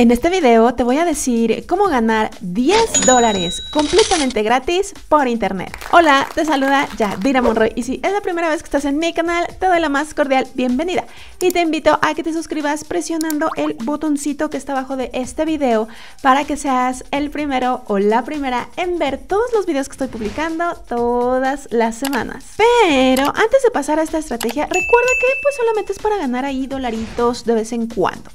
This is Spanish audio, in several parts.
En este video te voy a decir cómo ganar 10 dólares completamente gratis por internet. Hola, te saluda ya Dina Monroy y si es la primera vez que estás en mi canal, te doy la más cordial bienvenida y te invito a que te suscribas presionando el botoncito que está abajo de este video para que seas el primero o la primera en ver todos los videos que estoy publicando todas las semanas. Pero antes de pasar a esta estrategia, recuerda que pues solamente es para ganar ahí dolaritos de vez en cuando.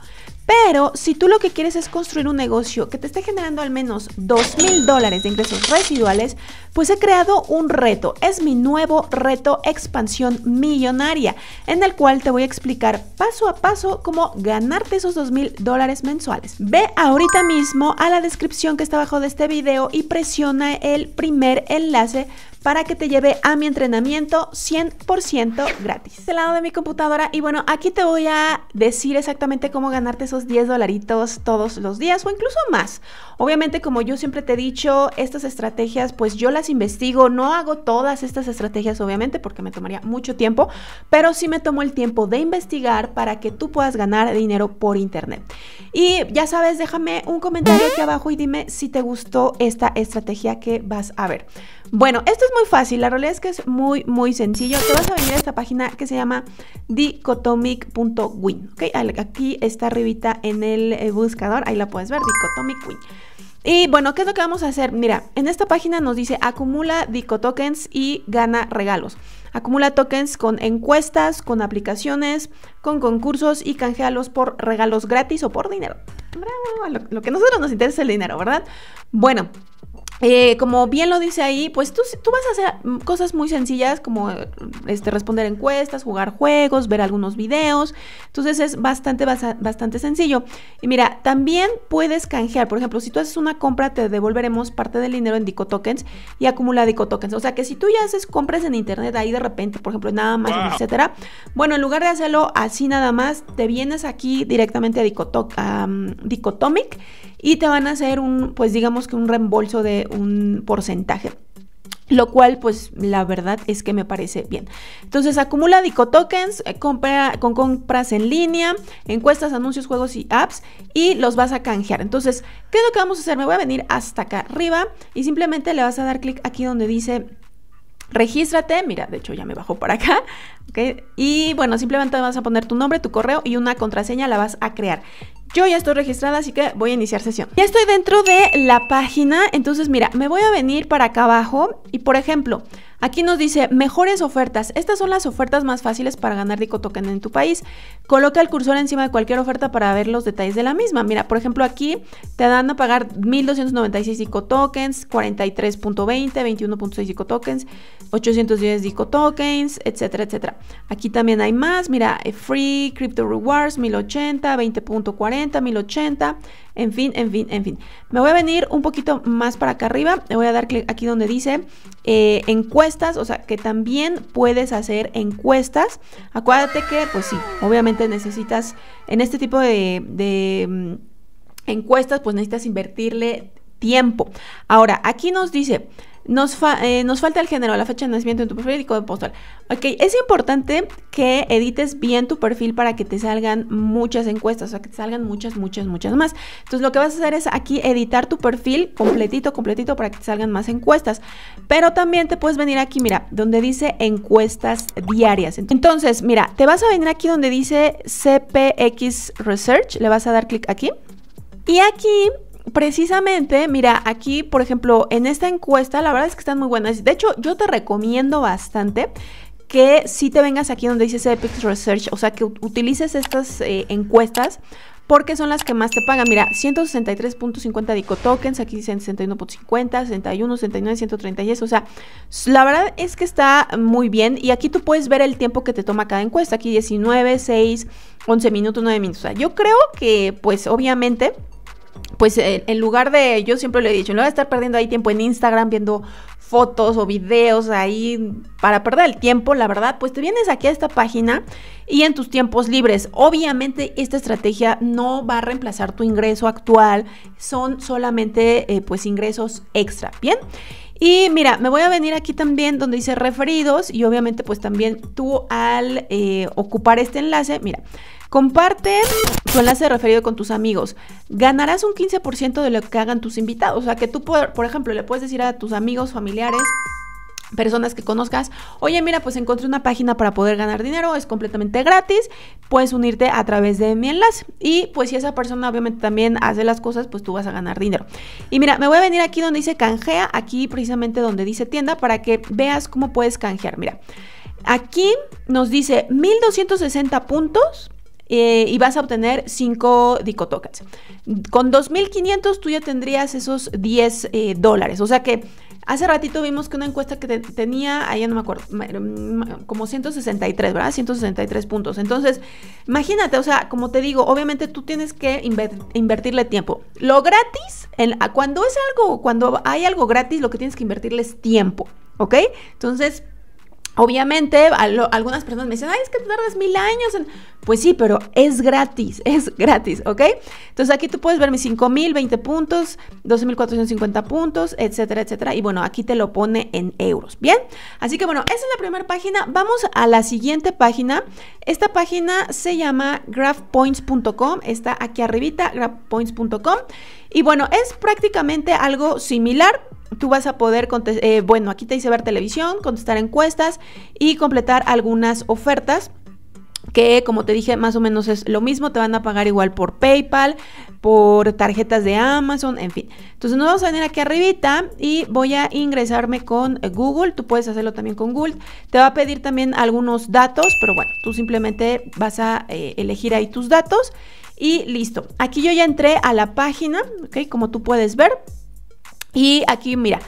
Pero si tú lo que quieres es construir un negocio que te esté generando al menos 2 mil dólares de ingresos residuales, pues he creado un reto. Es mi nuevo reto expansión millonaria, en el cual te voy a explicar paso a paso cómo ganarte esos 2 mil dólares mensuales. Ve ahorita mismo a la descripción que está abajo de este video y presiona el primer enlace para que te lleve a mi entrenamiento 100% gratis. Del lado de mi computadora y bueno, aquí te voy a decir exactamente cómo ganarte esos 10 dolaritos todos los días o incluso más. Obviamente, como yo siempre te he dicho, estas estrategias, pues yo las investigo, no hago todas estas estrategias, obviamente, porque me tomaría mucho tiempo, pero sí me tomo el tiempo de investigar para que tú puedas ganar dinero por internet. Y ya sabes, déjame un comentario aquí abajo y dime si te gustó esta estrategia que vas a ver. Bueno, esto es muy fácil, la realidad es que es muy, muy sencillo. Te vas a venir a esta página que se llama dicotomic.win, ¿ok? Aquí está arribita en el eh, buscador, ahí la puedes ver, Dicotomic Queen. Y bueno, ¿qué es lo que vamos a hacer? Mira, en esta página nos dice acumula Dicotokens y gana regalos. Acumula tokens con encuestas, con aplicaciones, con concursos y canjealos por regalos gratis o por dinero. lo, que a nosotros nos interesa es el dinero, ¿verdad? Bueno, eh, como bien lo dice ahí, pues tú, tú, vas a hacer cosas muy sencillas como este, responder encuestas, jugar juegos, ver algunos videos. Entonces es bastante, bastante sencillo. Y mira, también puedes canjear. Por ejemplo, si tú haces una compra, te devolveremos parte del dinero en Dico Tokens y acumula Dico Tokens. O sea que si tú ya haces compras en internet ahí de repente, por ejemplo, nada más, etcétera. Bueno, en lugar de hacerlo así nada más, te vienes aquí directamente a Dicotomic. Dicotomic y te van a hacer un, pues digamos que un reembolso de un porcentaje. Lo cual, pues la verdad es que me parece bien. Entonces, acumula Dico Tokens eh, con compras en línea, encuestas, anuncios, juegos y apps y los vas a canjear. Entonces, ¿qué es lo que vamos a hacer? Me voy a venir hasta acá arriba y simplemente le vas a dar clic aquí donde dice regístrate, mira, de hecho ya me bajó para acá, Y bueno, simplemente vas a poner tu nombre, tu correo y una contraseña la vas a crear. Yo ya estoy registrada, así que voy a iniciar sesión. Ya estoy dentro de la página, entonces mira, me voy a venir para acá abajo y por ejemplo, Aquí nos dice mejores ofertas. Estas son las ofertas más fáciles para ganar Dicotoken en tu país. Coloca el cursor encima de cualquier oferta para ver los detalles de la misma. Mira, por ejemplo, aquí te dan a pagar 1296 Dicotokens, 43.20, 21.6 Dicotokens. 810 Dico Tokens, etcétera, etcétera. Aquí también hay más, mira, eh, Free, Crypto Rewards, 1080, 20.40, 1080, en fin, en fin, en fin. Me voy a venir un poquito más para acá arriba, le voy a dar clic aquí donde dice eh, encuestas, o sea, que también puedes hacer encuestas. Acuérdate que, pues sí, obviamente necesitas, en este tipo de, de mm, encuestas, pues necesitas invertirle tiempo. Ahora, aquí nos dice eh, nos, falta el género, la fecha de nacimiento en tu perfil y código postal. Ok, es importante que edites bien tu perfil para que te salgan muchas encuestas, o sea, que te salgan muchas, muchas, muchas más. Entonces, lo que vas a hacer es aquí editar tu perfil completito, completito para que te salgan más encuestas. Pero también te puedes venir aquí, mira, donde dice encuestas diarias. Entonces, mira, te vas a venir aquí donde dice CPX Research, le vas a dar clic aquí. Y aquí precisamente, mira, aquí, por ejemplo, en esta encuesta, la verdad es que están muy buenas. De hecho, yo te recomiendo bastante que si te vengas aquí donde dice Epic Research, o sea, que utilices estas eh, encuestas porque son las que más te pagan. Mira, 163.50 Dico Tokens, aquí dicen 61.50, 61, 69, eso. O sea, la verdad es que está muy bien. Y aquí tú puedes ver el tiempo que te toma cada encuesta. Aquí 19, 6, 11 minutos, 9 minutos. O sea, yo creo que, pues, obviamente pues eh, en lugar de, yo siempre lo he dicho, no voy a estar perdiendo ahí tiempo en Instagram viendo fotos o videos ahí para perder el tiempo, la verdad, pues te vienes aquí a esta página y en tus tiempos libres. Obviamente esta estrategia no va a reemplazar tu ingreso actual, son solamente eh, pues ingresos extra, ¿bien? Y mira, me voy a venir aquí también donde dice referidos y obviamente pues también tú al eh, ocupar este enlace, mira, Comparte tu enlace referido con tus amigos. Ganarás un 15% de lo que hagan tus invitados. O sea, que tú, por, por ejemplo, le puedes decir a tus amigos, familiares, personas que conozcas, oye, mira, pues encontré una página para poder ganar dinero, es completamente gratis, puedes unirte a través de mi enlace. Y pues si esa persona obviamente también hace las cosas, pues tú vas a ganar dinero. Y mira, me voy a venir aquí donde dice canjea, aquí precisamente donde dice tienda, para que veas cómo puedes canjear. Mira, aquí nos dice 1260 puntos eh, y vas a obtener 5 Dico Con 2.500 tú ya tendrías esos 10 eh, dólares. O sea que hace ratito vimos que una encuesta que tenía, ahí no me acuerdo, mm, como 163, ¿verdad? 163 puntos. Entonces, imagínate, o sea, como te digo, obviamente tú tienes que invertirle tiempo. Lo gratis, cuando es algo, cuando hay algo gratis, lo que tienes que invertirle es tiempo, ¿ok? Entonces, Obviamente, algunas personas me dicen, ay, es que tardas mil años. Pues sí, pero es gratis, es gratis, ¿ok? Entonces aquí tú puedes ver mis mil 20 puntos, 12450 puntos, etcétera, etcétera. Y bueno, aquí te lo pone en euros, ¿bien? Así que bueno, esa es la primera página. Vamos a la siguiente página. Esta página se llama graphpoints.com, está aquí arribita, graphpoints.com. Y bueno, es prácticamente algo similar, tú vas a poder, eh, bueno, aquí te dice ver televisión, contestar encuestas y completar algunas ofertas que como te dije más o menos es lo mismo, te van a pagar igual por PayPal, por tarjetas de Amazon, en fin. Entonces nos vamos a venir aquí arribita y voy a ingresarme con Google, tú puedes hacerlo también con Google, te va a pedir también algunos datos, pero bueno, tú simplemente vas a eh, elegir ahí tus datos y listo. Aquí yo ya entré a la página, ¿ok? Como tú puedes ver. Y aquí, mira,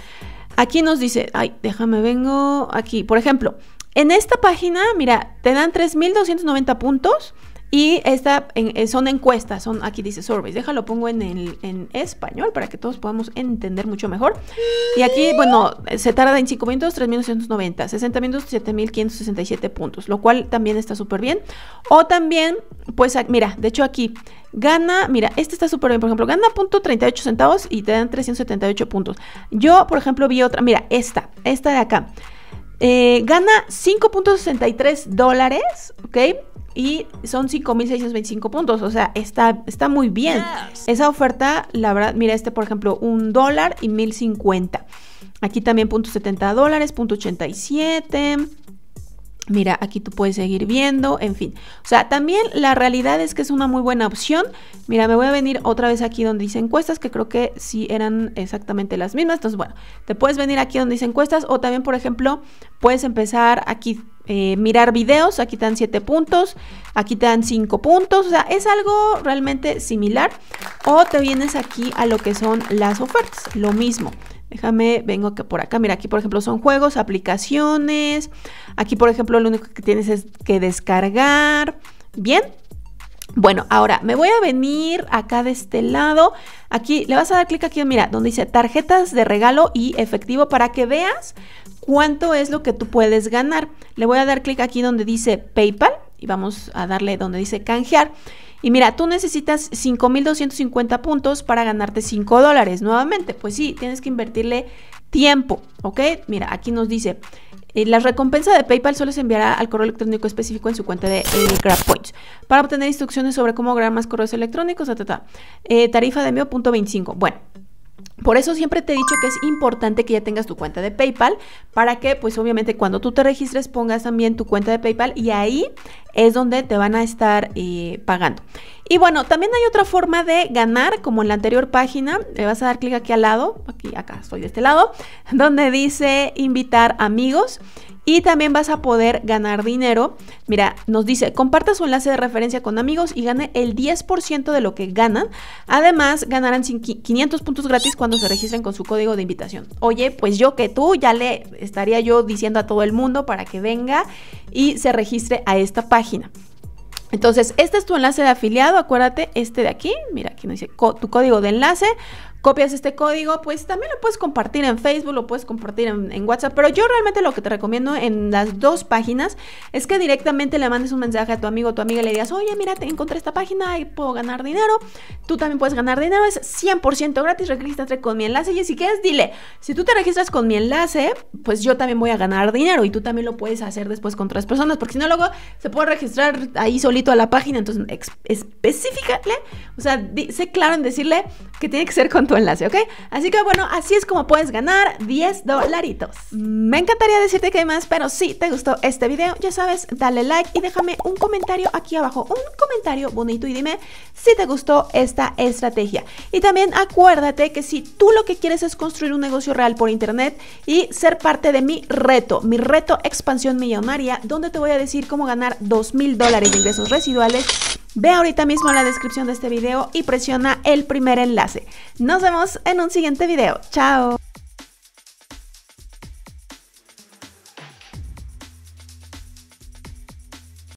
aquí nos dice, ay, déjame, vengo aquí. Por ejemplo, en esta página, mira, te dan 3.290 puntos y esta eh, son encuestas, son aquí dice surveys. Déjalo pongo en, en español para que todos podamos entender mucho mejor. Y aquí, bueno, se tarda en 5 minutos 3.990, 60 minutos 7.567 puntos, lo cual también está súper bien. O también, pues mira, de hecho aquí gana, mira, este está súper bien, por ejemplo, gana punto 38 centavos y te dan 378 puntos. Yo, por ejemplo, vi otra, mira, esta, esta de acá. Eh, gana 5.63 dólares, ¿ok? y son 5.625 puntos, o sea, está, está muy bien. Esa oferta, la verdad, mira este, por ejemplo, un dólar y 1.050. Aquí también punto .70 dólares, punto .87. Mira, aquí tú puedes seguir viendo, en fin. O sea, también la realidad es que es una muy buena opción. Mira, me voy a venir otra vez aquí donde dice encuestas, que creo que sí eran exactamente las mismas. Entonces, bueno, te puedes venir aquí donde dice encuestas o también, por ejemplo, puedes empezar aquí eh, mirar videos, aquí te dan 7 puntos, aquí te dan 5 puntos, o sea, es algo realmente similar. O te vienes aquí a lo que son las ofertas, lo mismo. Déjame, vengo que por acá. Mira, aquí por ejemplo son juegos, aplicaciones. Aquí por ejemplo lo único que tienes es que descargar. Bien. Bueno, ahora me voy a venir acá de este lado. Aquí le vas a dar clic aquí, mira, donde dice tarjetas de regalo y efectivo para que veas cuánto es lo que tú puedes ganar. Le voy a dar clic aquí donde dice PayPal y vamos a darle donde dice canjear. Y mira, tú necesitas 5.250 puntos para ganarte 5 dólares. Nuevamente, pues sí, tienes que invertirle tiempo, ¿ok? Mira, aquí nos dice, eh, la recompensa de PayPal solo se enviará al correo electrónico específico en su cuenta de eh, Para obtener instrucciones sobre cómo grabar más correos electrónicos, ta, ta, eh, tarifa de envío, punto 25. Bueno, por eso siempre te he dicho que es importante que ya tengas tu cuenta de PayPal para que pues obviamente cuando tú te registres pongas también tu cuenta de PayPal y ahí es donde te van a estar eh, pagando. Y bueno, también hay otra forma de ganar, como en la anterior página, le vas a dar clic aquí al lado, aquí acá estoy de este lado, donde dice invitar amigos y también vas a poder ganar dinero. Mira, nos dice, comparta su enlace de referencia con amigos y gane el 10% de lo que ganan. Además, ganarán 500 puntos gratis cuando se registren con su código de invitación. Oye, pues yo que tú ya le estaría yo diciendo a todo el mundo para que venga y se registre a esta página. Entonces, este es tu enlace de afiliado, acuérdate, este de aquí, mira, aquí nos dice tu código de enlace, copias este código, pues también lo puedes compartir en Facebook, lo puedes compartir en, WhatsApp, pero yo realmente lo que te recomiendo en las dos páginas es que directamente le mandes un mensaje a tu amigo o tu amiga y le digas, oye, mira, te encontré esta página y puedo ganar dinero, tú también puedes ganar dinero, es 100% gratis, regístrate con mi enlace y si quieres, dile, si tú te registras con mi enlace, pues yo también voy a ganar dinero y tú también lo puedes hacer después con otras personas, porque si no, luego se puede registrar ahí solito a la página, entonces específicale, o sea, sé claro en decirle que tiene que ser con tu enlace, ¿ok? Así que bueno, así es como puedes ganar 10 dolaritos. Me encantaría decirte que hay más, pero si te gustó este video, ya sabes, dale like y déjame un comentario aquí abajo, un comentario bonito y dime si te gustó esta estrategia. Y también acuérdate que si tú lo que quieres es construir un negocio real por internet y ser parte de mi reto, mi reto expansión millonaria, donde te voy a decir cómo ganar 2 mil dólares de ingresos residuales Ve ahorita mismo la descripción de este video y presiona el primer enlace. Nos vemos en un siguiente video. ¡Chao!